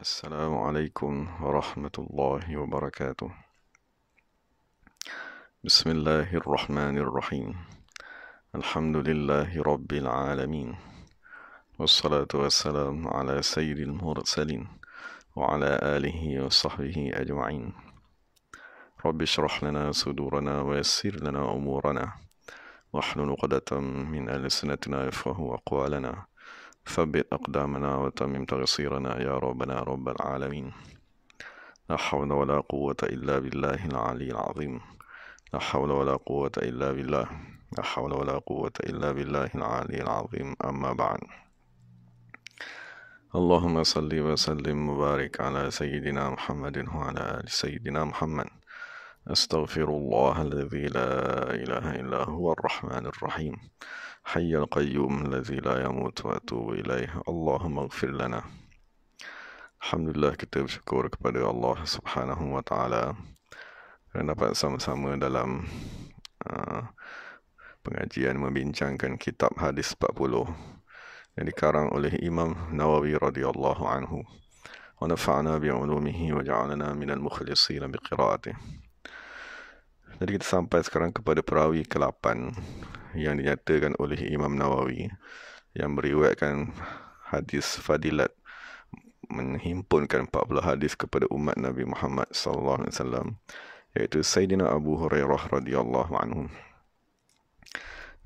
السلام عليكم ورحمة الله وبركاته بسم الله الرحمن الرحيم الحمد لله رب العالمين والصلاة والسلام على سيد المرسلين وعلى آله وصحبه أجمعين رب اشرح لنا صدورنا ويسر لنا أمورنا واحلل عقدة من ألسنتنا يفقه أقوالنا ثبت أقدامنا وتمم تقصيرنا يا ربنا رب العالمين لا حول ولا قوة إلا بالله العلي العظيم لا حول ولا قوة إلا بالله لا حول ولا قوة إلا بالله العلي العظيم أما بعد اللهم صل وسلم وبارك على سيدنا محمد وعلى آل سيدنا محمد أستغفر الله الذي لا إله إلا هو الرحمن الرحيم حي القيوم الذي لا يموت وأتوب إليه اللهم اغفر لنا الحمد لله كتب شكرك بدي الله سبحانه وتعالى kerana dapat sama-sama dalam uh, pengajian membincangkan kitab hadis 40 yang dikarang oleh Imam Nawawi radhiyallahu anhu. Wa nafa'na bi 'ulumihi wa ja'alna min al-mukhlishin bi qira'atihi. Jadi kita sampai sekarang kepada perawi ke-8 yang dinyatakan oleh Imam Nawawi yang meriwayatkan hadis fadilat menghimpunkan 40 hadis kepada umat Nabi Muhammad sallallahu alaihi wasallam iaitu Sayyidina Abu Hurairah radhiyallahu anhu.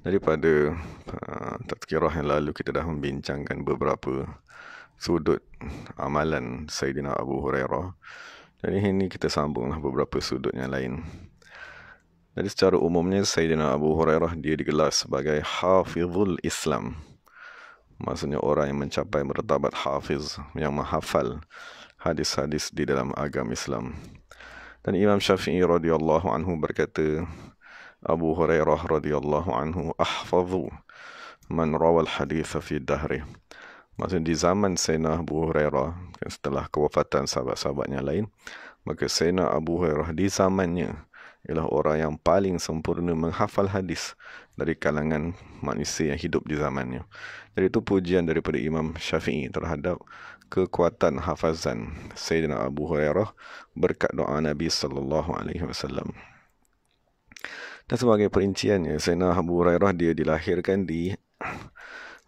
Daripada uh, tatkirah yang lalu kita dah membincangkan beberapa sudut amalan Sayyidina Abu Hurairah. Jadi ini kita sambunglah beberapa sudut yang lain. Jadi secara umumnya Sayyidina Abu Hurairah dia digelar sebagai Hafizul Islam. Maksudnya orang yang mencapai martabat hafiz yang menghafal hadis-hadis di dalam agama Islam. Dan Imam Syafi'i radhiyallahu anhu berkata Abu Hurairah radhiyallahu anhu ahfazu man rawal hadis fi dahri. Maksudnya di zaman Sayyidina Abu Hurairah setelah kewafatan sahabat-sahabatnya lain, maka Sayyidina Abu Hurairah di zamannya ialah orang yang paling sempurna menghafal hadis dari kalangan manusia yang hidup di zamannya. Dari itu pujian daripada Imam Syafi'i terhadap kekuatan hafazan Sayyidina Abu Hurairah berkat doa Nabi sallallahu alaihi wasallam. Dan sebagai perinciannya, Sayyidina Abu Hurairah dia dilahirkan di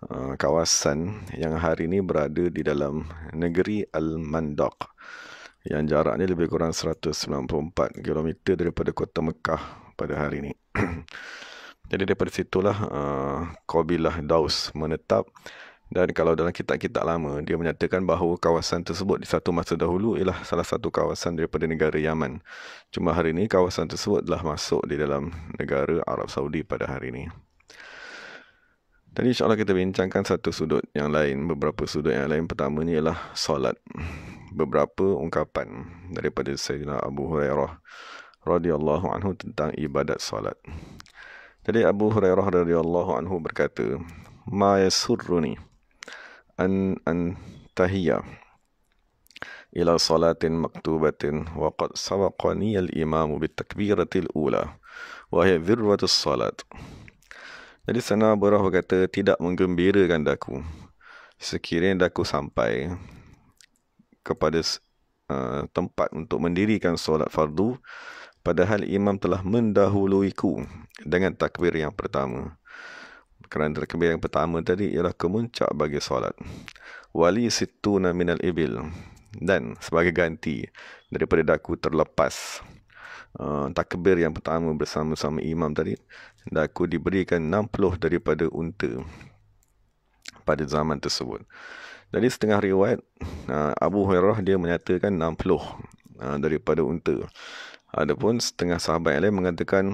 uh, kawasan yang hari ini berada di dalam negeri Al-Mandaq yang jaraknya lebih kurang 194 km daripada kota Mekah pada hari ini. Jadi daripada situlah uh, Qabilah Daus menetap dan kalau dalam kitab-kitab lama dia menyatakan bahawa kawasan tersebut di satu masa dahulu ialah salah satu kawasan daripada negara Yaman. Cuma hari ini kawasan tersebut telah masuk di dalam negara Arab Saudi pada hari ini. Jadi insyaAllah kita bincangkan satu sudut yang lain, beberapa sudut yang lain. Pertama ni ialah solat beberapa ungkapan daripada Sayyidina Abu Hurairah radhiyallahu anhu tentang ibadat solat. Jadi Abu Hurairah radhiyallahu anhu berkata, "Ma yasurruni an antahiya ila salatin maktubatin wa qad sabaqani al-imam bi takbiratil al-ula wa hiya dhirwatu salat Jadi sana Abu Hurairah berkata, "Tidak menggembirakan daku sekiranya aku sampai kepada uh, tempat untuk mendirikan solat fardu padahal imam telah mendahuluiku dengan takbir yang pertama kerana takbir yang pertama tadi ialah kemuncak bagi solat wali situna minal ibil dan sebagai ganti daripada daku terlepas uh, takbir yang pertama bersama-sama imam tadi daku diberikan 60 daripada unta pada zaman tersebut jadi setengah riwayat ah, Abu Hurairah dia menyatakan 60 ah, daripada unta. Adapun setengah sahabat yang lain mengatakan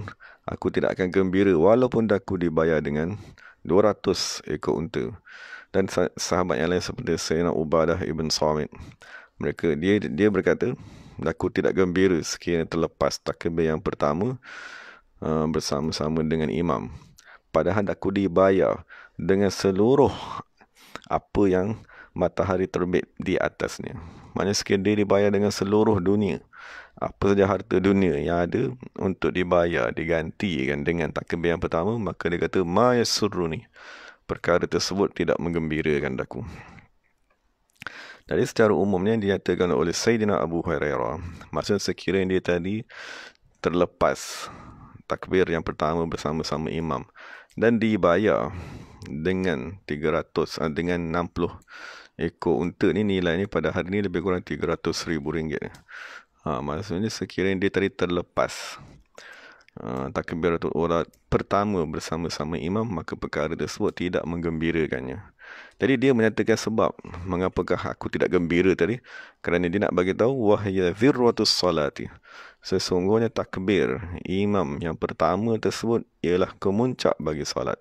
aku tidak akan gembira walaupun aku dibayar dengan 200 ekor unta. Dan sahabat yang lain seperti Sayyidina Ubadah Ibn Samit. Mereka dia dia berkata aku tidak gembira sekiranya terlepas takbir yang pertama ah, bersama-sama dengan imam. Padahal aku dibayar dengan seluruh apa yang matahari terbit di atasnya. Maknanya sekian dia dibayar dengan seluruh dunia. Apa saja harta dunia yang ada untuk dibayar, digantikan dengan takbir yang pertama, maka dia kata, Maya ni. Perkara tersebut tidak menggembirakan daku. Jadi secara umumnya dinyatakan oleh Sayyidina Abu Hurairah. Maksudnya sekiranya dia tadi terlepas takbir yang pertama bersama-sama imam dan dibayar dengan 300 dengan ekor unta ni nilai ni pada hari ni lebih kurang rm ringgit. ha, maksudnya sekiranya dia tadi terlepas uh, takbir atau urat pertama bersama-sama imam maka perkara tersebut tidak menggembirakannya jadi dia menyatakan sebab mengapakah aku tidak gembira tadi kerana dia nak bagi tahu wahya zirratus salati sesungguhnya takbir imam yang pertama tersebut ialah kemuncak bagi salat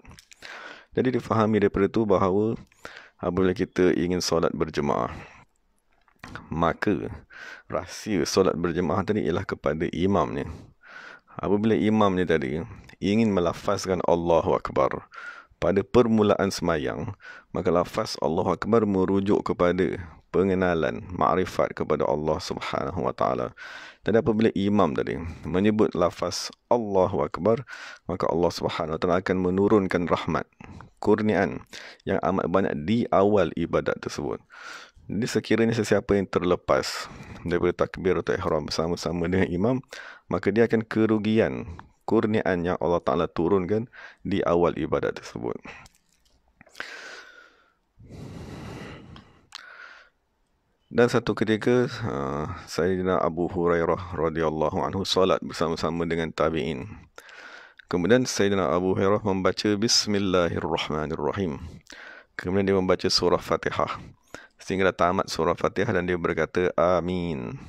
jadi difahami daripada itu bahawa apabila kita ingin solat berjemaah maka rahsia solat berjemaah tadi ialah kepada imamnya apabila imamnya tadi ingin melafazkan Allahu Akbar pada permulaan semayang maka lafaz Allahu Akbar merujuk kepada pengenalan makrifat kepada Allah Subhanahu wa taala. Dan apabila imam tadi menyebut lafaz Allahu akbar, maka Allah Subhanahu wa taala akan menurunkan rahmat, kurnian yang amat banyak di awal ibadat tersebut. Jadi sekiranya sesiapa yang terlepas daripada takbir atau ihram bersama-sama dengan imam, maka dia akan kerugian kurnian yang Allah Ta'ala turunkan di awal ibadat tersebut. Dan satu ketika uh, Sayyidina Abu Hurairah radhiyallahu anhu salat bersama-sama dengan tabi'in. Kemudian Sayyidina Abu Hurairah membaca Bismillahirrahmanirrahim. Kemudian dia membaca surah Fatihah. Sehingga tamat surah Fatihah dan dia berkata amin.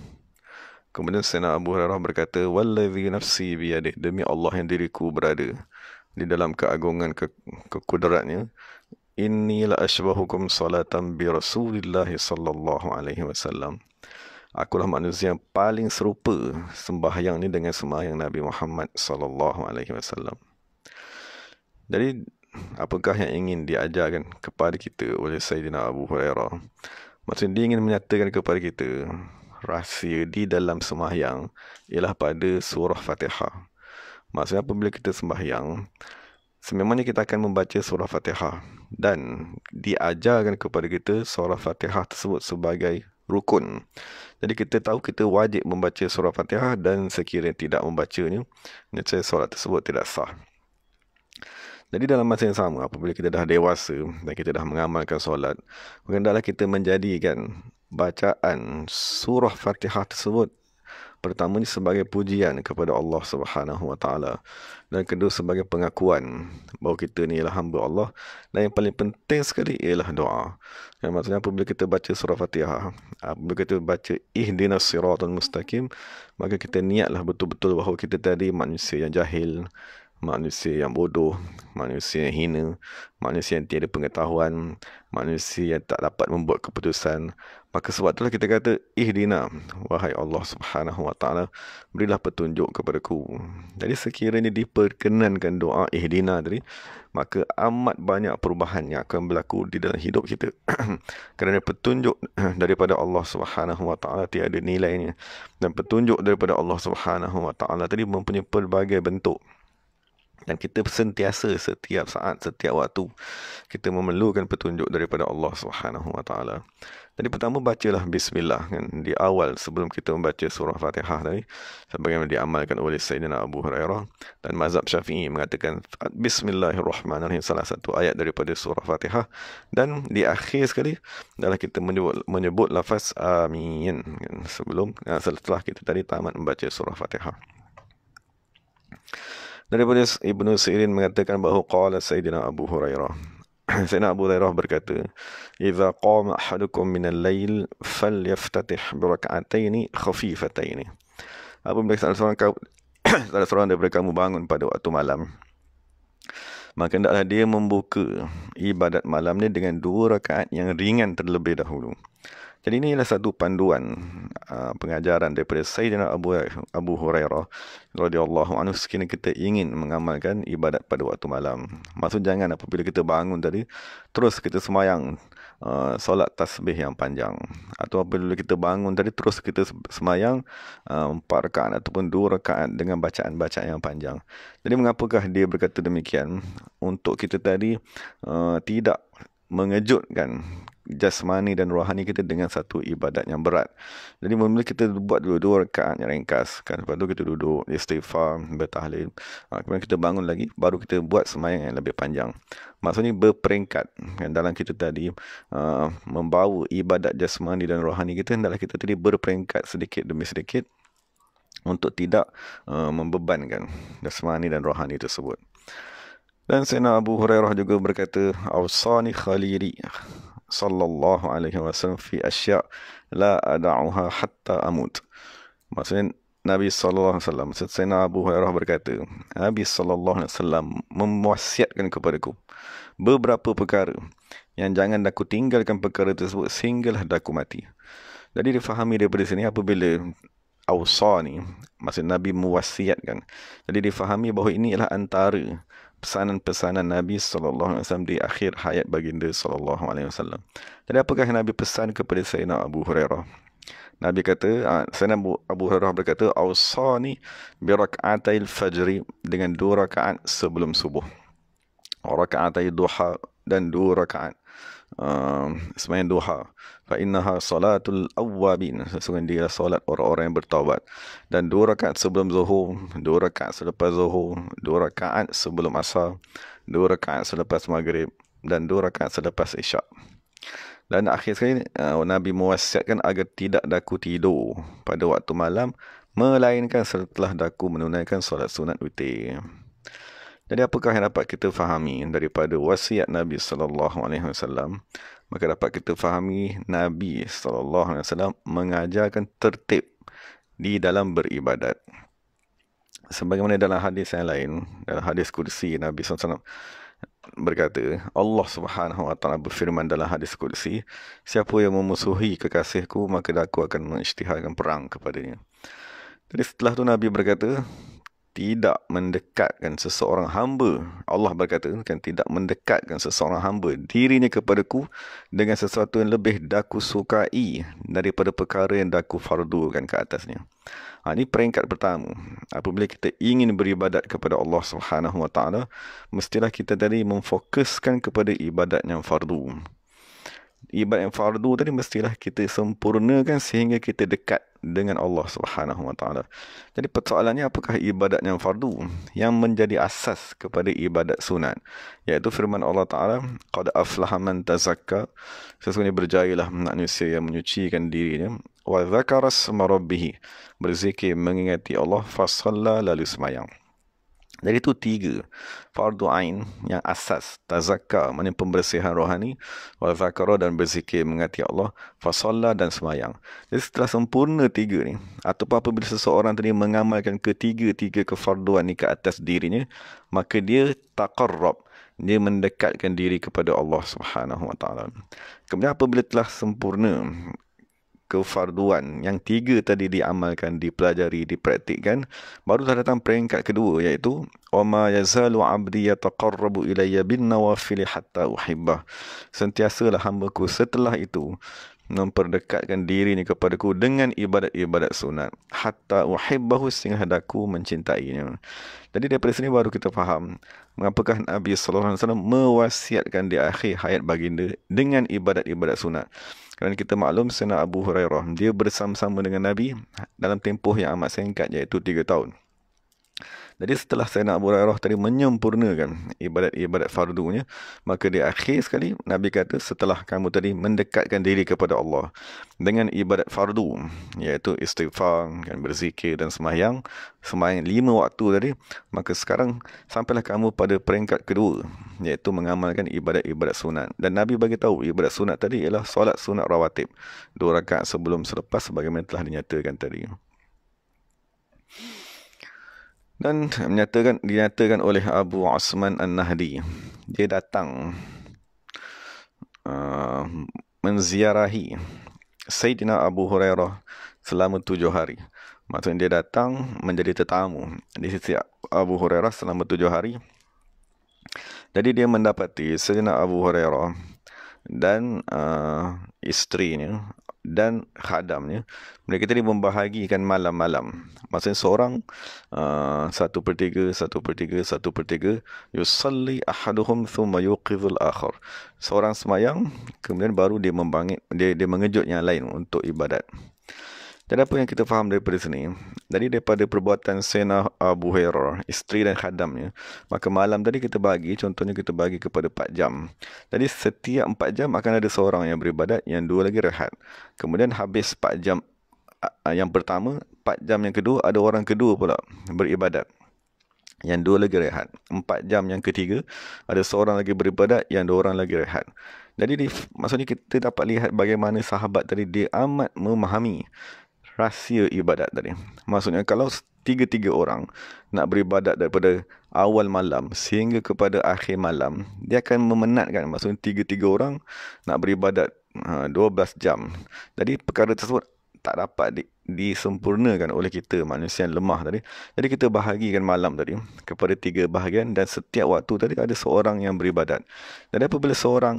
Kemudian Sayyidina Abu Hurairah berkata wallazi nafsi biyadih demi Allah yang diriku berada di dalam keagungan ke kekudratnya. kudratnya inni la ashbahukum salatan bi rasulillahi sallallahu alaihi wasallam akulah manusia yang paling serupa sembahyang ni dengan sembahyang Nabi Muhammad sallallahu alaihi wasallam jadi apakah yang ingin diajarkan kepada kita oleh Sayyidina Abu Hurairah maksudnya dia ingin menyatakan kepada kita rahsia di dalam sembahyang ialah pada surah Fatihah maksudnya apabila kita sembahyang sememangnya kita akan membaca surah Fatihah dan diajarkan kepada kita surah Fatihah tersebut sebagai rukun. Jadi kita tahu kita wajib membaca surah Fatihah dan sekiranya tidak membacanya, nescaya solat tersebut tidak sah. Jadi dalam masa yang sama apabila kita dah dewasa dan kita dah mengamalkan solat, hendaklah kita menjadikan bacaan surah Fatihah tersebut Pertama ni sebagai pujian kepada Allah Subhanahu Wa Taala dan kedua sebagai pengakuan bahawa kita ni ialah hamba Allah dan yang paling penting sekali ialah doa. Yang maksudnya apabila kita baca surah Fatihah, apabila kita baca ihdinas siratal mustaqim, maka kita niatlah betul-betul bahawa kita tadi manusia yang jahil, manusia yang bodoh, manusia yang hina, manusia yang tiada pengetahuan, manusia yang tak dapat membuat keputusan, Maka sebab itulah kita kata ihdina wahai Allah Subhanahu wa taala berilah petunjuk kepada ku. Jadi sekiranya diperkenankan doa ihdina tadi maka amat banyak perubahan yang akan berlaku di dalam hidup kita. Kerana petunjuk daripada Allah Subhanahu wa taala tiada nilainya dan petunjuk daripada Allah Subhanahu wa taala tadi mempunyai pelbagai bentuk. Dan kita sentiasa setiap saat setiap waktu kita memerlukan petunjuk daripada Allah Subhanahu wa taala. Jadi pertama bacalah bismillah kan di awal sebelum kita membaca surah Fatihah tadi sebagaimana diamalkan oleh Sayyidina Abu Hurairah dan mazhab Syafi'i mengatakan bismillahirrahmanirrahim salah satu ayat daripada surah Fatihah dan di akhir sekali adalah kita menyebut, menyebut lafaz amin kan? sebelum eh, setelah kita tadi tamat membaca surah Fatihah. Daripada Ibnu Sirin mengatakan bahawa qala Sayyidina Abu Hurairah Sayyidina Abu Dhairah berkata, "Idza qama ahadukum min al-lail falyaftatih bi rak'ataini khafifataini." Apabila salah seorang kau salah seorang daripada kamu bangun pada waktu malam, maka hendaklah dia membuka ibadat malam malamnya dengan dua rakaat yang ringan terlebih dahulu. Jadi ini adalah satu panduan uh, pengajaran daripada Sayyidina Abu Abu Hurairah radhiyallahu anhu sekiranya kita ingin mengamalkan ibadat pada waktu malam. Maksud jangan apabila kita bangun tadi terus kita semayang uh, solat tasbih yang panjang atau apabila kita bangun tadi terus kita semayang uh, empat uh, ataupun dua rakaat dengan bacaan-bacaan yang panjang. Jadi mengapakah dia berkata demikian? Untuk kita tadi uh, tidak mengejutkan jasmani dan rohani kita dengan satu ibadat yang berat. Jadi mula kita buat dulu dua rekaan yang ringkas. Kan? Lepas tu kita duduk, istighfar, bertahlil. Ha, kemudian kita bangun lagi, baru kita buat semayang yang lebih panjang. Maksudnya berperingkat kan? dalam kita tadi uh, membawa ibadat jasmani dan rohani kita adalah kita tadi berperingkat sedikit demi sedikit untuk tidak uh, membebankan jasmani dan rohani tersebut. Dan Sayyidina Abu Hurairah juga berkata, Awsani khaliri sallallahu alaihi wasallam fi asya la ada'uha hatta amut. Maksudnya Nabi sallallahu alaihi wasallam Sayyidina Abu Hurairah berkata, Nabi sallallahu alaihi wasallam memwasiatkan kepadaku beberapa perkara yang jangan aku tinggalkan perkara tersebut sehinggalah aku mati. Jadi difahami daripada sini apabila awsa ni maksud Nabi mewasiatkan. Jadi difahami bahawa ini adalah antara pesanan-pesanan Nabi sallallahu alaihi wasallam di akhir hayat baginda sallallahu alaihi wasallam. Jadi apakah Nabi pesan kepada Sayyidina Abu Hurairah? Nabi kata, ah, Sayyidina Abu Hurairah berkata, "Ausani bi rak'atil fajri dengan dua rakaat sebelum subuh. Wa rak'atil duha dan dua rakaat uh, ehm, semayan duha fa innaha salatul awabin sesungguhnya dia solat orang-orang yang bertaubat dan dua rakaat sebelum zuhur dua rakaat selepas zuhur dua rakaat sebelum asar dua rakaat selepas maghrib dan dua rakaat selepas isyak dan akhir sekali uh, Nabi mewasiatkan agar tidak daku tidur pada waktu malam melainkan setelah daku menunaikan solat sunat witir jadi apakah yang dapat kita fahami daripada wasiat Nabi sallallahu alaihi wasallam? Maka dapat kita fahami Nabi sallallahu alaihi wasallam mengajarkan tertib di dalam beribadat. Sebagaimana dalam hadis yang lain, dalam hadis kursi Nabi SAW berkata, Allah Subhanahu Wa Taala berfirman dalam hadis kursi, siapa yang memusuhi kekasihku, maka aku akan mengisytiharkan perang kepadanya. Jadi setelah itu Nabi berkata, tidak mendekatkan seseorang hamba Allah berkata kan tidak mendekatkan seseorang hamba dirinya kepadaku dengan sesuatu yang lebih daku sukai daripada perkara yang daku fardukan ke atasnya ha, ini peringkat pertama apabila kita ingin beribadat kepada Allah Subhanahu Wa mestilah kita tadi memfokuskan kepada ibadat yang fardu ibadat yang fardu tadi mestilah kita sempurnakan sehingga kita dekat dengan Allah Subhanahu Wa Taala. Jadi persoalannya apakah ibadat yang fardu yang menjadi asas kepada ibadat sunat yaitu firman Allah Taala qad aflaha man tazakka sesungguhnya berjayalah manusia yang menyucikan dirinya wa dzakara rabbih berzikir mengingati Allah fasalla lalu semayang. Dari itu tiga fardu ain yang asas tazakkar mana pembersihan rohani wal zakara dan berzikir mengati Allah fasalla dan semayang. Jadi setelah sempurna tiga ni ataupun apabila seseorang tadi mengamalkan ketiga-tiga kefarduan ni ke atas dirinya maka dia taqarrab dia mendekatkan diri kepada Allah Subhanahu Wa Taala. Kemudian apabila telah sempurna kefarduan yang tiga tadi diamalkan, dipelajari, dipraktikkan. Baru dah datang peringkat kedua iaitu وَمَا يَزَالُ عَبْدِي يَتَقَرَّبُ إِلَيَّ بِالنَّوَافِلِ حَتَّى أُحِبَّهُ Sentiasalah hamba ku setelah itu memperdekatkan diri kepada kepadaku dengan ibadat-ibadat sunat. Hatta uhibbahu sehingga hendakku mencintainya. Jadi daripada sini baru kita faham mengapakah Nabi SAW mewasiatkan di akhir hayat baginda dengan ibadat-ibadat sunat. Kerana kita maklum Sena Abu Hurairah Dia bersama-sama dengan Nabi Dalam tempoh yang amat singkat Iaitu 3 tahun jadi setelah Sayyidina Abu Hurairah tadi menyempurnakan ibadat-ibadat fardunya, maka di akhir sekali Nabi kata setelah kamu tadi mendekatkan diri kepada Allah dengan ibadat fardu iaitu istighfar kan berzikir dan semayang, semayang lima waktu tadi, maka sekarang sampailah kamu pada peringkat kedua iaitu mengamalkan ibadat-ibadat sunat. Dan Nabi bagi tahu ibadat sunat tadi ialah solat sunat rawatib. Dua rakaat sebelum selepas sebagaimana telah dinyatakan tadi dan menyatakan dinyatakan oleh Abu Osman An-Nahdi dia datang uh, menziarahi Sayyidina Abu Hurairah selama tujuh hari maksudnya dia datang menjadi tetamu di sisi Abu Hurairah selama tujuh hari jadi dia mendapati Sayyidina Abu Hurairah dan uh, isterinya dan khadamnya. Mereka tadi membahagikan malam-malam. Maksudnya seorang, uh, satu per tiga, satu per tiga, satu per tiga. Yusalli ahaduhum thumma yuqidhul akhar. Seorang semayang, kemudian baru dia membangkit, dia, dia mengejut yang lain untuk ibadat. Dan apa yang kita faham daripada sini? Dari daripada perbuatan Sena Abu Hurairah, isteri dan khadamnya, maka malam tadi kita bagi, contohnya kita bagi kepada 4 jam. Jadi setiap 4 jam akan ada seorang yang beribadat, yang dua lagi rehat. Kemudian habis 4 jam yang pertama, 4 jam yang kedua, ada orang kedua pula beribadat. Yang dua lagi rehat. Empat jam yang ketiga, ada seorang lagi beribadat, yang dua orang lagi rehat. Jadi maksudnya kita dapat lihat bagaimana sahabat tadi dia amat memahami rahsia ibadat tadi. Maksudnya kalau tiga-tiga orang nak beribadat daripada awal malam sehingga kepada akhir malam, dia akan memenatkan. Maksudnya tiga-tiga orang nak beribadat uh, ah, 12 jam. Jadi perkara tersebut tak dapat di, disempurnakan oleh kita manusia yang lemah tadi. Jadi kita bahagikan malam tadi kepada tiga bahagian dan setiap waktu tadi ada seorang yang beribadat. Dan apabila seorang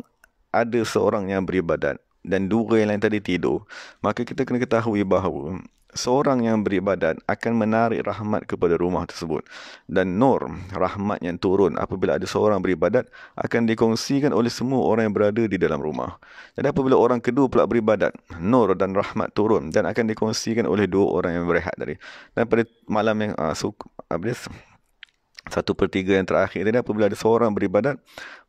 ada seorang yang beribadat, dan dua yang lain tadi tidur, maka kita kena ketahui bahawa seorang yang beribadat akan menarik rahmat kepada rumah tersebut. Dan nur, rahmat yang turun apabila ada seorang beribadat akan dikongsikan oleh semua orang yang berada di dalam rumah. Jadi apabila orang kedua pula beribadat, nur dan rahmat turun dan akan dikongsikan oleh dua orang yang berehat tadi. Dan pada malam yang uh, ah, suku, uh, satu per tiga yang terakhir tadi apabila ada seorang beribadat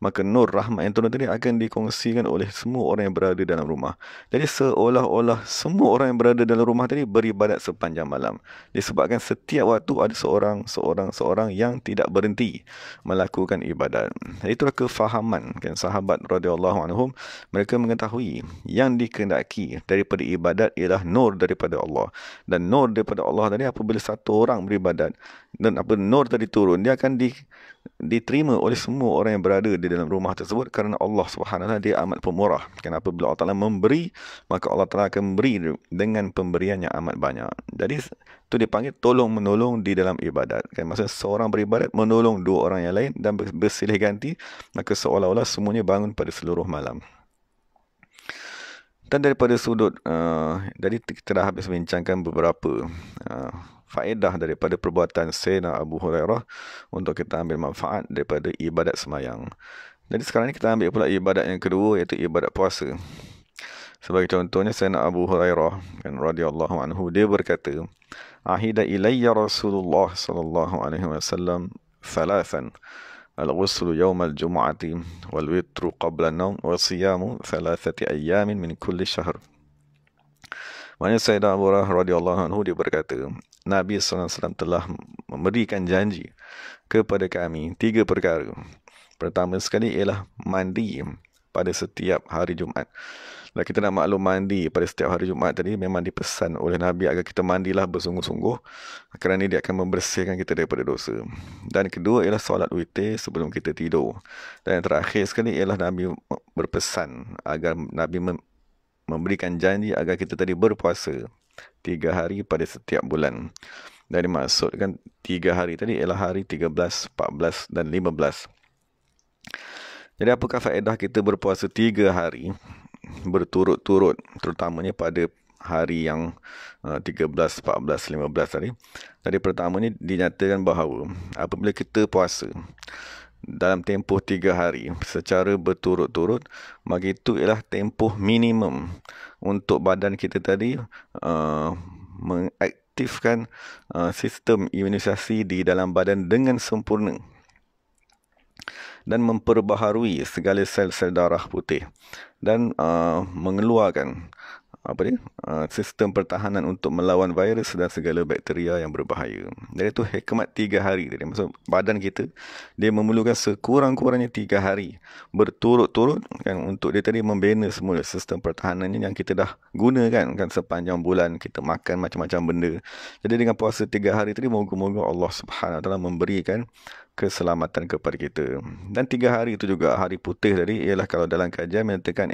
maka nur rahmat yang turun tadi akan dikongsikan oleh semua orang yang berada dalam rumah jadi seolah-olah semua orang yang berada dalam rumah tadi beribadat sepanjang malam disebabkan setiap waktu ada seorang seorang seorang yang tidak berhenti melakukan ibadat itulah kefahaman kan sahabat radhiyallahu anhum mereka mengetahui yang dikehendaki daripada ibadat ialah nur daripada Allah dan nur daripada Allah tadi apabila satu orang beribadat dan apa nur tadi turun pun dia akan di, diterima oleh semua orang yang berada di dalam rumah tersebut kerana Allah Subhanahu dia amat pemurah. Kenapa bila Allah Taala memberi, maka Allah Taala akan memberi dengan pemberian yang amat banyak. Jadi itu dipanggil tolong menolong di dalam ibadat. Kan maksudnya seorang beribadat menolong dua orang yang lain dan bersilih ganti maka seolah-olah semuanya bangun pada seluruh malam. Dan daripada sudut, uh, jadi kita dah habis bincangkan beberapa uh, faedah daripada perbuatan Sayyidina Abu Hurairah untuk kita ambil manfaat daripada ibadat semayang. Jadi sekarang ni kita ambil pula ibadat yang kedua iaitu ibadat puasa. Sebagai contohnya Sayyidina Abu Hurairah kan radhiyallahu anhu dia berkata, "Ahida ilayya Rasulullah sallallahu alaihi wasallam al thalathan." الغسل يوم الجمعة والوتر قبل النوم وصيام ثلاثة أيام min kulli شهر Maksudnya Sayyidina Abu Hurairah radhiyallahu anhu dia berkata, Nabi SAW telah memberikan janji kepada kami tiga perkara. Pertama sekali ialah mandi pada setiap hari Jumaat. Dan kita nak maklum mandi pada setiap hari Jumaat tadi memang dipesan oleh Nabi agar kita mandilah bersungguh-sungguh kerana dia akan membersihkan kita daripada dosa. Dan kedua ialah solat witir sebelum kita tidur. Dan yang terakhir sekali ialah Nabi berpesan agar Nabi memberikan janji agar kita tadi berpuasa tiga hari pada setiap bulan. Dan dimaksudkan tiga hari tadi ialah hari 13, 14 dan 15. Jadi apakah faedah kita berpuasa tiga hari berturut-turut terutamanya pada hari yang uh, 13, 14, 15 tadi. pertama ni dinyatakan bahawa apabila kita puasa, dalam tempoh 3 hari secara berturut-turut maka itu ialah tempoh minimum untuk badan kita tadi uh, mengaktifkan uh, sistem imunisasi di dalam badan dengan sempurna dan memperbaharui segala sel-sel darah putih dan uh, mengeluarkan apa dia? Uh, sistem pertahanan untuk melawan virus dan segala bakteria yang berbahaya. Jadi itu hikmat tiga hari tadi. Maksud badan kita dia memerlukan sekurang-kurangnya tiga hari berturut-turut kan untuk dia tadi membina semula sistem pertahanannya yang kita dah guna kan kan sepanjang bulan kita makan macam-macam benda. Jadi dengan puasa tiga hari tadi moga-moga Allah Subhanahu Taala memberikan keselamatan kepada kita. Dan tiga hari itu juga hari putih tadi ialah kalau dalam kajian menyatakan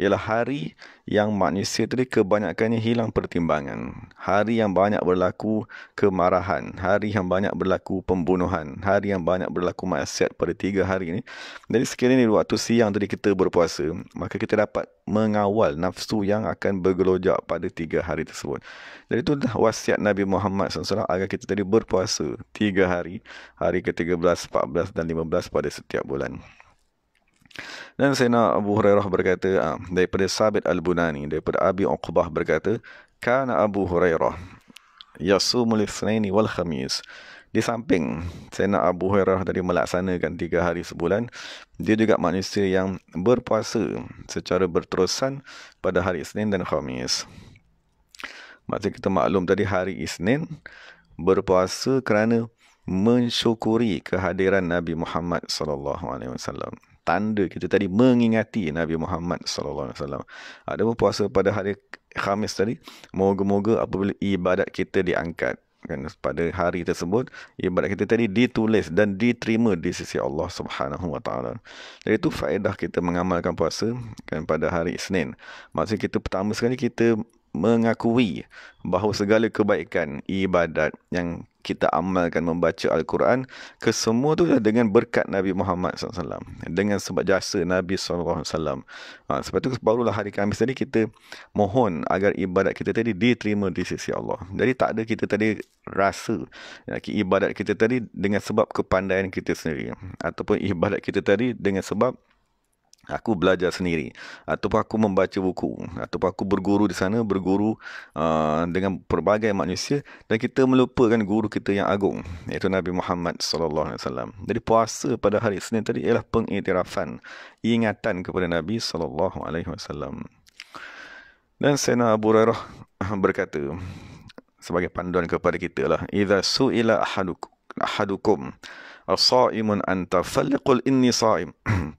ialah hari yang manusia tadi kebanyakannya hilang pertimbangan. Hari yang banyak berlaku kemarahan. Hari yang banyak berlaku pembunuhan. Hari yang banyak berlaku maksiat pada tiga hari ini. Jadi sekiranya di waktu siang tadi kita berpuasa, maka kita dapat mengawal nafsu yang akan bergelojak pada tiga hari tersebut. Jadi itu wasiat Nabi Muhammad SAW agar kita tadi berpuasa tiga hari. Hari ke-13, 14 dan 15 pada setiap bulan. Dan Sayyidina Abu Hurairah berkata ah, daripada Sabit Al-Bunani daripada Abi Uqbah berkata kana Abu Hurairah yasumul itsnaini wal khamis di samping Sayyidina Abu Hurairah dari melaksanakan tiga hari sebulan dia juga manusia yang berpuasa secara berterusan pada hari Isnin dan Khamis Maksud kita maklum tadi hari Isnin berpuasa kerana mensyukuri kehadiran Nabi Muhammad sallallahu alaihi wasallam tanda kita tadi mengingati Nabi Muhammad sallallahu alaihi wasallam. Ada Adapun puasa pada hari Khamis tadi, moga-moga apabila ibadat kita diangkat kan pada hari tersebut ibadat kita tadi ditulis dan diterima di sisi Allah Subhanahu wa taala. Jadi itu faedah kita mengamalkan puasa kan pada hari Isnin. Maksud kita pertama sekali kita mengakui bahawa segala kebaikan ibadat yang kita amalkan membaca Al-Quran kesemua tu dengan berkat Nabi Muhammad SAW dengan sebab jasa Nabi SAW ha, sebab tu barulah hari Kamis tadi kita mohon agar ibadat kita tadi diterima di sisi Allah jadi tak ada kita tadi rasa ya, ibadat kita tadi dengan sebab kepandaian kita sendiri ataupun ibadat kita tadi dengan sebab aku belajar sendiri ataupun aku membaca buku ataupun aku berguru di sana berguru uh, dengan pelbagai manusia dan kita melupakan guru kita yang agung iaitu Nabi Muhammad sallallahu alaihi wasallam. Jadi puasa pada hari Senin tadi ialah pengiktirafan ingatan kepada Nabi sallallahu alaihi wasallam. Dan Sena Abu Hurairah berkata sebagai panduan kepada kita lah idza suila ahadukum asaimun anta falqul inni saim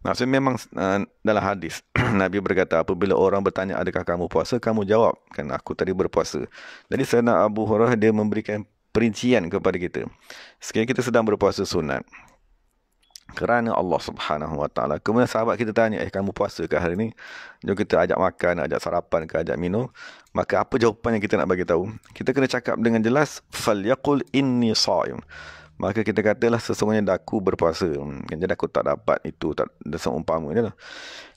Maksudnya memang uh, dalam hadis Nabi berkata apabila orang bertanya adakah kamu puasa kamu jawab kan aku tadi berpuasa. Jadi saya nak Abu Hurairah dia memberikan perincian kepada kita. Sekiranya kita sedang berpuasa sunat kerana Allah Subhanahu Wa Taala. Kemudian sahabat kita tanya, "Eh, kamu puasa ke hari ni?" Jom kita ajak makan, ajak sarapan ke, ajak minum. Maka apa jawapan yang kita nak bagi tahu? Kita kena cakap dengan jelas, "Falyaqul inni sha'im." maka kita katalah sesungguhnya daku berpuasa kan jadi aku tak dapat itu tak ada seumpamanya lah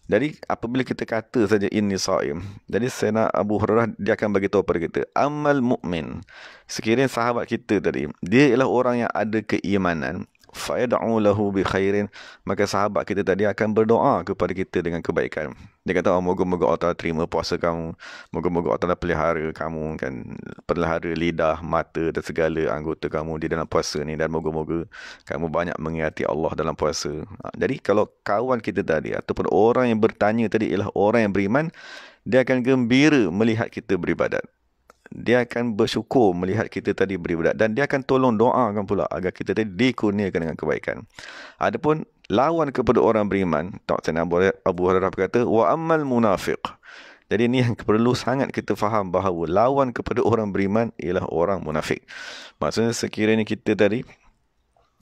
jadi apabila kita kata saja ini saim jadi sena Abu Hurairah dia akan bagi tahu kepada kita amal mukmin sekiranya sahabat kita tadi dia ialah orang yang ada keimanan fa'ad'u lahu bi khairin maka sahabat kita tadi akan berdoa kepada kita dengan kebaikan dia kata oh, moga-moga Allah Ta'ala terima puasa kamu moga-moga Allah Ta'ala pelihara kamu kan pelihara lidah mata dan segala anggota kamu di dalam puasa ni dan moga-moga kamu banyak mengingati Allah dalam puasa ha, jadi kalau kawan kita tadi ataupun orang yang bertanya tadi ialah orang yang beriman dia akan gembira melihat kita beribadat dia akan bersyukur melihat kita tadi beri budak dan dia akan tolong doakan pula agar kita tadi dikurniakan dengan kebaikan. Adapun lawan kepada orang beriman, Tok Abu, Abu Hurairah berkata, wa ammal munafiq. Jadi ini yang perlu sangat kita faham bahawa lawan kepada orang beriman ialah orang munafik. Maksudnya sekiranya kita tadi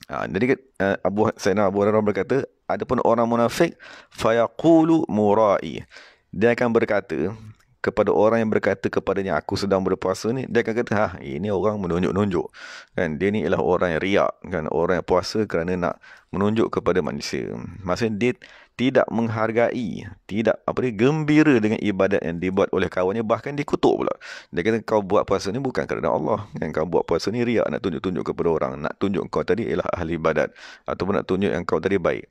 Ha, jadi uh, Abu Sayyidina Abu Hurairah berkata, adapun orang munafik fayaqulu murai. Dia akan berkata, kepada orang yang berkata kepadanya aku sedang berpuasa ni dia akan kata ha ini orang menunjuk-nunjuk kan dia ni ialah orang yang riak kan orang yang puasa kerana nak menunjuk kepada manusia maksudnya dia tidak menghargai tidak apa dia gembira dengan ibadat yang dibuat oleh kawannya bahkan dikutuk pula dia kata kau buat puasa ni bukan kerana Allah kan kau buat puasa ni riak nak tunjuk-tunjuk kepada orang nak tunjuk kau tadi ialah ahli ibadat ataupun nak tunjuk yang kau tadi baik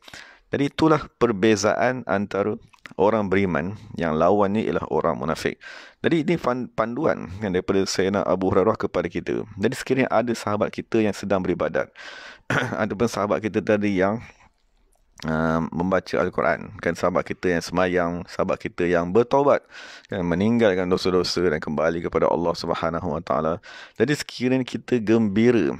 jadi itulah perbezaan antara orang beriman yang lawannya ialah orang munafik. Jadi ini panduan yang daripada Sayyidina Abu Hurairah kepada kita. Jadi sekiranya ada sahabat kita yang sedang beribadat. ada pun sahabat kita tadi yang Uh, membaca Al-Quran kan sahabat kita yang semayang sahabat kita yang bertobat kan meninggalkan dosa-dosa dan kembali kepada Allah Subhanahu Wa jadi sekiranya kita gembira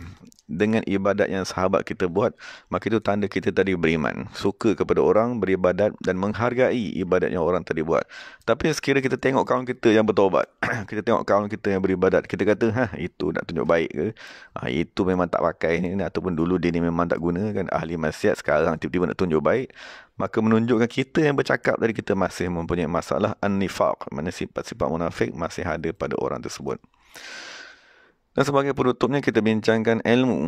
dengan ibadat yang sahabat kita buat, maka itu tanda kita tadi beriman. Suka kepada orang, beribadat dan menghargai ibadat yang orang tadi buat. Tapi sekiranya kita tengok kawan kita yang bertobat, kita tengok kawan kita yang beribadat, kita kata, ha, itu nak tunjuk baik ke? Ha, itu memang tak pakai ni, ataupun dulu dia ni memang tak guna kan? Ahli masyarakat sekarang tiba-tiba nak tunjuk baik. Maka menunjukkan kita yang bercakap tadi kita masih mempunyai masalah an-nifaq. Maksudnya sifat-sifat munafik masih ada pada orang tersebut. Dan sebagai penutupnya kita bincangkan ilmu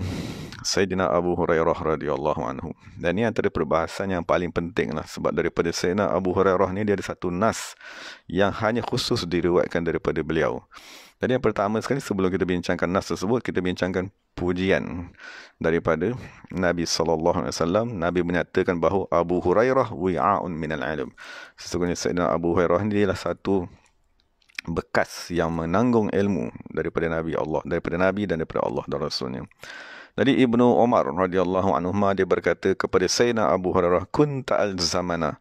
Sayyidina Abu Hurairah radhiyallahu anhu. Dan ini antara perbahasan yang paling penting lah. Sebab daripada Sayyidina Abu Hurairah ni dia ada satu nas yang hanya khusus diriwayatkan daripada beliau. Jadi yang pertama sekali sebelum kita bincangkan nas tersebut, kita bincangkan pujian daripada Nabi sallallahu alaihi wasallam. Nabi menyatakan bahawa Abu Hurairah wi'aun minal alim Sesungguhnya Sayyidina Abu Hurairah ni adalah satu bekas yang menanggung ilmu daripada Nabi Allah daripada Nabi dan daripada Allah dan Rasulnya. Jadi Ibnu Omar radhiyallahu anhu dia berkata kepada Sayyidina Abu Hurairah kun ta'al zamana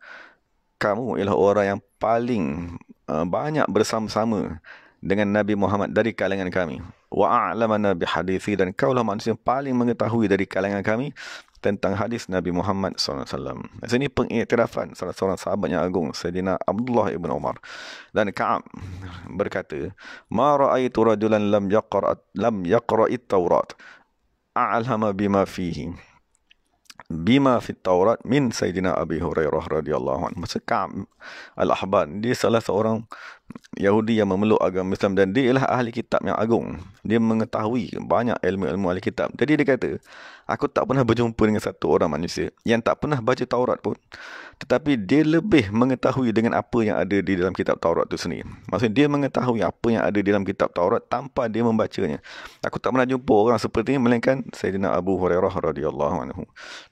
kamu ialah orang yang paling eh, banyak bersama-sama dengan Nabi Muhammad dari kalangan kami wa a'lamana bi hadithi dan kaulah manusia yang paling mengetahui dari kalangan kami tentang hadis Nabi Muhammad SAW. Sini pengiktirafan salah seorang sahabat yang agung, Sayyidina Abdullah ibn Umar. Dan Ka'ab berkata, Ma ra'aitu rajulan lam yaqra'at lam yaqra'it tawrat a'alhama bima fihi bima fit tawrat min Sayyidina Abi Hurairah radhiyallahu anhu. Maksud Ka'ab al-Ahban, dia salah seorang Yahudi yang memeluk agama Islam dan dia ialah ahli kitab yang agung. Dia mengetahui banyak ilmu-ilmu ahli kitab. Jadi dia kata, aku tak pernah berjumpa dengan satu orang manusia yang tak pernah baca Taurat pun. Tetapi dia lebih mengetahui dengan apa yang ada di dalam kitab Taurat itu sendiri. Maksudnya dia mengetahui apa yang ada di dalam kitab Taurat tanpa dia membacanya. Aku tak pernah jumpa orang seperti ini melainkan Sayyidina Abu Hurairah radhiyallahu anhu.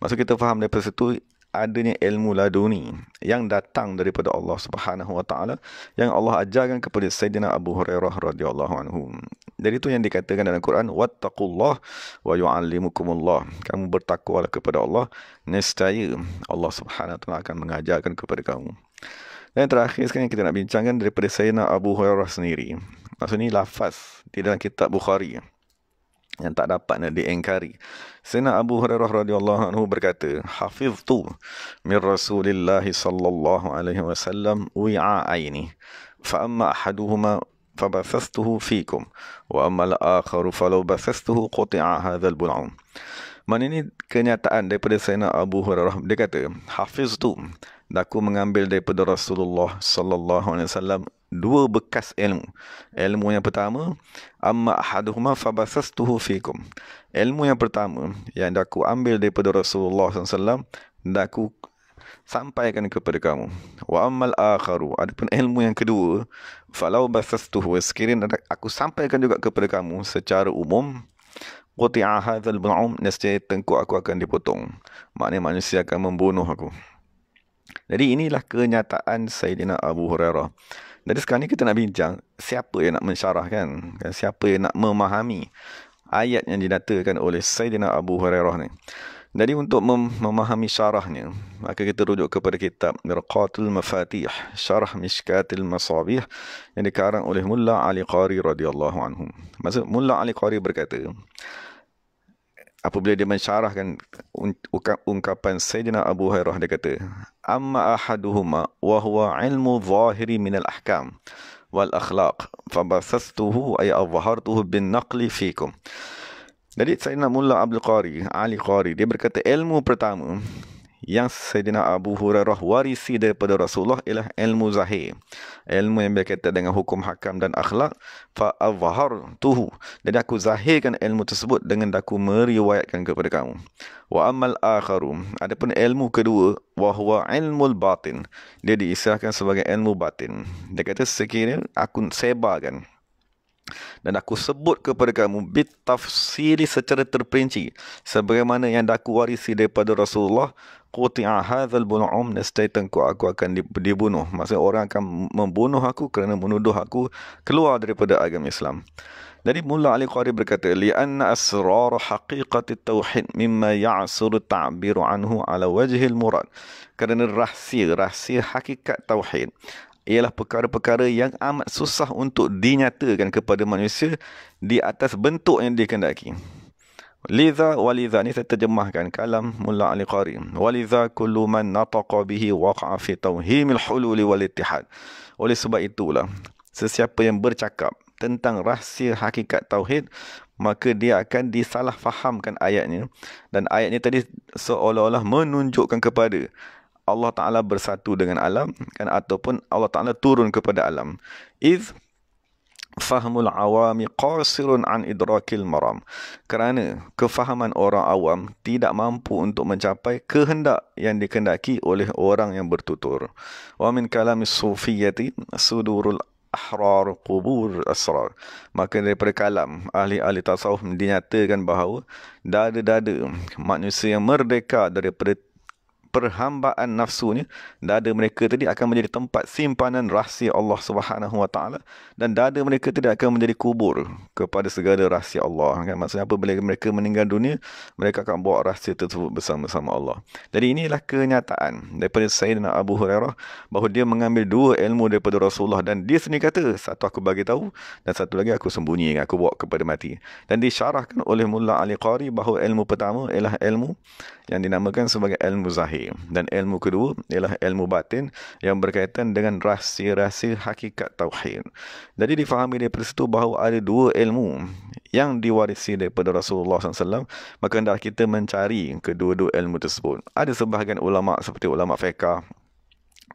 Maksud kita faham daripada situ, adanya ilmu laduni yang datang daripada Allah Subhanahu wa taala yang Allah ajarkan kepada Sayyidina Abu Hurairah radhiyallahu anhu. Jadi itu yang dikatakan dalam Quran wattaqullah wa yuallimukumullah. Kamu bertakwalah kepada Allah, nescaya Allah Subhanahu wa taala akan mengajarkan kepada kamu. Dan yang terakhir sekali yang kita nak bincangkan daripada Sayyidina Abu Hurairah sendiri. Maksudnya ini lafaz di dalam kitab Bukhari yang tak dapat nak diengkari. Sena Abu Hurairah radhiyallahu anhu berkata, "Hafiztu min Rasulillah sallallahu alaihi wasallam wi'a'aini. Fa amma ahaduhuma fabathastuhu fikum, wa amma al-akharu falau bathastuhu quti'a hadzal bun'um." Man ini kenyataan daripada Sena Abu Hurairah. Dia kata, "Hafiztu Daku mengambil daripada Rasulullah sallallahu alaihi wasallam dua bekas ilmu. Ilmu yang pertama, amma ahaduhuma fabasastuhu fikum. Ilmu yang pertama yang aku ambil daripada Rasulullah SAW dan aku sampaikan kepada kamu. Wa ammal akharu, adapun ilmu yang kedua, falau basastuhu sekirin aku sampaikan juga kepada kamu secara umum, quti'a hadzal bun'um nasti tengku aku akan dipotong. Maknanya manusia akan membunuh aku. Jadi inilah kenyataan Sayyidina Abu Hurairah. Jadi sekarang ni kita nak bincang siapa yang nak mensyarahkan, kan? siapa yang nak memahami ayat yang didatakan oleh Sayyidina Abu Hurairah ni. Jadi untuk mem- memahami syarahnya, maka kita rujuk kepada kitab Mirqatul Mafatih, Syarah Mishkatil Masabih yang dikarang oleh Mullah Ali Qari radhiyallahu anhu. Maksud Mullah Ali Qari berkata, apabila dia mensyarahkan ungkapan Sayyidina Abu Hurairah dia kata amma ahaduhuma wa huwa ilmu zahiri min al ahkam wal akhlaq fa basastuhu ay azhartuhu bin naqli fikum jadi Sayyidina Mullah Abdul Qari Ali Qari dia berkata ilmu pertama yang Sayyidina Abu Hurairah warisi daripada Rasulullah ialah ilmu zahir. Ilmu yang berkaitan dengan hukum hakam dan akhlak. Fa'avahar tuhu. Jadi aku zahirkan ilmu tersebut dengan aku meriwayatkan kepada kamu. Wa amal akharu. Adapun ilmu kedua. Wahuwa ilmu batin. Dia diisahkan sebagai ilmu batin. Dia kata sekiranya aku sebarkan dan aku sebut kepada kamu bit tafsiri secara terperinci sebagaimana yang aku warisi daripada Rasulullah qutia hadzal bunum nastaitanku aku akan dibunuh maksud orang akan membunuh aku kerana menuduh aku keluar daripada agama Islam jadi Mullah Ali Qari berkata li anna asrar haqiqati tauhid mimma ya'sur ta'bir anhu ala wajhil murad kerana rahsia rahsia hakikat tauhid ialah perkara-perkara yang amat susah untuk dinyatakan kepada manusia di atas bentuk yang dikendaki. Liza wa liza ni saya terjemahkan kalam Mulla Ali Qari. Wa liza kullu man nataqa bihi waqa'a fi tauhimil hululi wal ittihad. Oleh sebab itulah sesiapa yang bercakap tentang rahsia hakikat tauhid maka dia akan disalahfahamkan ayatnya dan ayat ayatnya tadi seolah-olah menunjukkan kepada Allah Ta'ala bersatu dengan alam kan ataupun Allah Ta'ala turun kepada alam. Iz fahmul awami qasirun an idrakil maram kerana kefahaman orang awam tidak mampu untuk mencapai kehendak yang dikendaki oleh orang yang bertutur wa min kalami sufiyati sudurul ahrar kubur asrar maka daripada kalam ahli-ahli tasawuf dinyatakan bahawa dada-dada manusia yang merdeka daripada perhambaan nafsunya dada mereka tadi akan menjadi tempat simpanan rahsia Allah Subhanahu wa taala dan dada mereka tidak akan menjadi kubur kepada segala rahsia Allah kan maksudnya apa bila mereka meninggal dunia mereka akan bawa rahsia tersebut bersama-sama Allah jadi inilah kenyataan daripada Sayyidina Abu Hurairah bahawa dia mengambil dua ilmu daripada Rasulullah dan dia sendiri kata satu aku bagi tahu dan satu lagi aku sembunyi aku bawa kepada mati dan disyarahkan oleh Mullah Ali Qari bahawa ilmu pertama ialah ilmu yang dinamakan sebagai ilmu zahir tadi. Dan ilmu kedua ialah ilmu batin yang berkaitan dengan rahsia-rahsia hakikat tauhid. Jadi difahami daripada situ bahawa ada dua ilmu yang diwarisi daripada Rasulullah SAW maka hendak kita mencari kedua-dua ilmu tersebut. Ada sebahagian ulama seperti ulama fiqah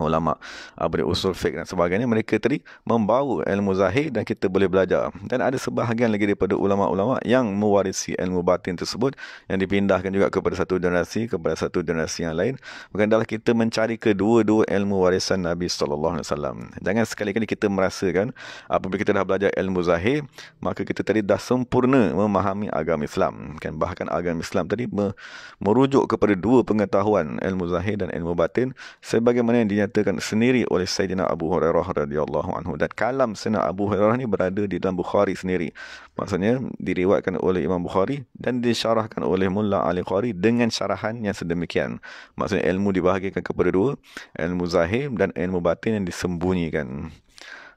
ulama abri usul fiqh dan sebagainya mereka tadi membawa ilmu zahir dan kita boleh belajar dan ada sebahagian lagi daripada ulama-ulama yang mewarisi ilmu batin tersebut yang dipindahkan juga kepada satu generasi kepada satu generasi yang lain bukan adalah kita mencari kedua-dua ilmu warisan Nabi sallallahu alaihi wasallam jangan sekali-kali kita merasakan apabila kita dah belajar ilmu zahir maka kita tadi dah sempurna memahami agama Islam kan bahkan agama Islam tadi merujuk kepada dua pengetahuan ilmu zahir dan ilmu batin sebagaimana yang dinyatakan sendiri oleh Sayyidina Abu Hurairah radhiyallahu anhu dan kalam Sayyidina Abu Hurairah ni berada di dalam Bukhari sendiri. Maksudnya diriwayatkan oleh Imam Bukhari dan disyarahkan oleh Mullah Ali Qari dengan syarahan yang sedemikian. Maksudnya ilmu dibahagikan kepada dua, ilmu zahir dan ilmu batin yang disembunyikan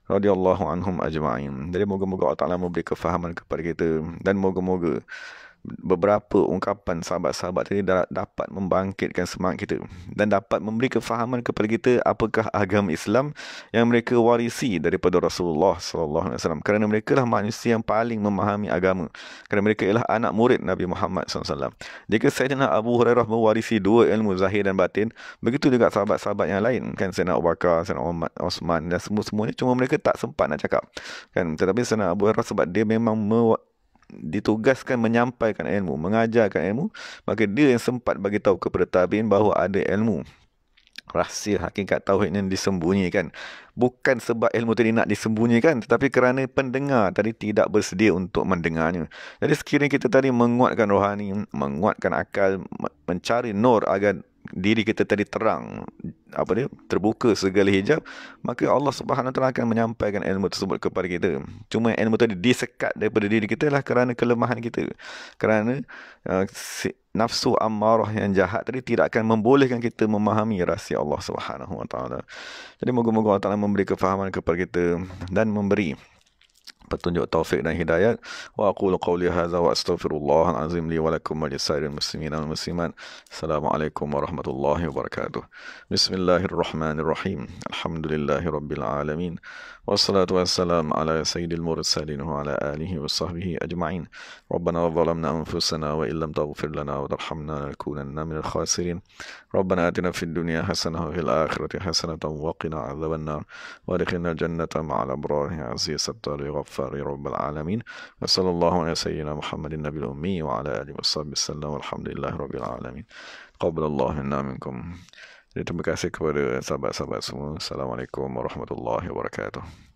radhiyallahu anhum ajma'in. Jadi moga-moga Allah Ta'ala memberi kefahaman kepada kita dan moga-moga beberapa ungkapan sahabat-sahabat tadi dapat membangkitkan semangat kita dan dapat memberi kefahaman kepada kita apakah agama Islam yang mereka warisi daripada Rasulullah sallallahu alaihi wasallam kerana mereka lah manusia yang paling memahami agama kerana mereka ialah anak murid Nabi Muhammad sallallahu alaihi wasallam jika Sayyidina Abu Hurairah mewarisi dua ilmu zahir dan batin begitu juga sahabat-sahabat yang lain kan Sayyidina Abu Bakar Sayyidina Umar Osman dan semua-semuanya semua cuma mereka tak sempat nak cakap kan tetapi Sayyidina Abu Hurairah sebab dia memang mewa- ditugaskan menyampaikan ilmu, mengajarkan ilmu, maka dia yang sempat bagi tahu kepada tabiin bahawa ada ilmu rahsia hakikat tauhid yang disembunyikan bukan sebab ilmu tadi nak disembunyikan tetapi kerana pendengar tadi tidak bersedia untuk mendengarnya jadi sekiranya kita tadi menguatkan rohani menguatkan akal mencari nur agar diri kita tadi terang apa dia terbuka segala hijab maka Allah Subhanahu taala akan menyampaikan ilmu tersebut kepada kita cuma ilmu tadi disekat daripada diri kita lah kerana kelemahan kita kerana uh, si, nafsu amarah yang jahat tadi tidak akan membolehkan kita memahami rahsia Allah Subhanahu wa taala jadi moga-moga Allah Taala memberi kefahaman kepada kita dan memberi petunjuk taufik dan hidayat wa aqulu qawli hadza wa astaghfirullah alazim li wa lakum wa lisairil muslimin wal muslimat assalamualaikum warahmatullahi wabarakatuh bismillahirrahmanirrahim alhamdulillahi rabbil alamin wassalatu wassalamu ala sayyidil mursalin wa ala alihi wa sahbihi ajma'in rabbana zalamna anfusana wa illam taghfir lana wa tarhamna lanakunanna minal khasirin rabbana atina fid dunya hasanah wa fil akhirati hasanah wa qina adhaban nar wa adkhilna jannata ma'al abrar ya aziz at-tariq الاستغفار لرب العالمين وصلى الله على سيدنا محمد النبي الأمي وعلى آله وصحبه وسلم والحمد لله رب العالمين قبل الله منا منكم Jadi terima kasih kepada sahabat-sahabat semua. Assalamualaikum warahmatullahi wabarakatuh.